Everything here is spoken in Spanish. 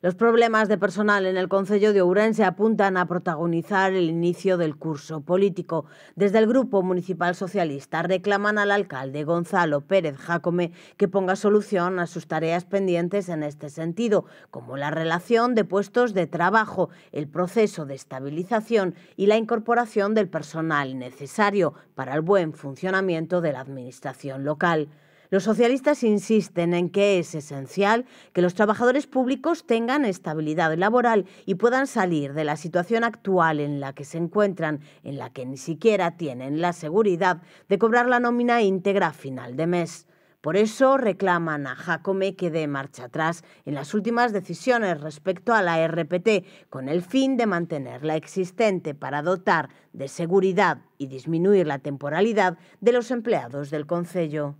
Los problemas de personal en el Concello de Ourense apuntan a protagonizar el inicio del curso político. Desde el Grupo Municipal Socialista reclaman al alcalde Gonzalo Pérez Jacome que ponga solución a sus tareas pendientes en este sentido, como la relación de puestos de trabajo, el proceso de estabilización y la incorporación del personal necesario para el buen funcionamiento de la Administración local. Los socialistas insisten en que es esencial que los trabajadores públicos tengan estabilidad laboral y puedan salir de la situación actual en la que se encuentran, en la que ni siquiera tienen la seguridad de cobrar la nómina íntegra final de mes. Por eso reclaman a Jacome que dé marcha atrás en las últimas decisiones respecto a la RPT, con el fin de mantenerla existente para dotar de seguridad y disminuir la temporalidad de los empleados del Concello.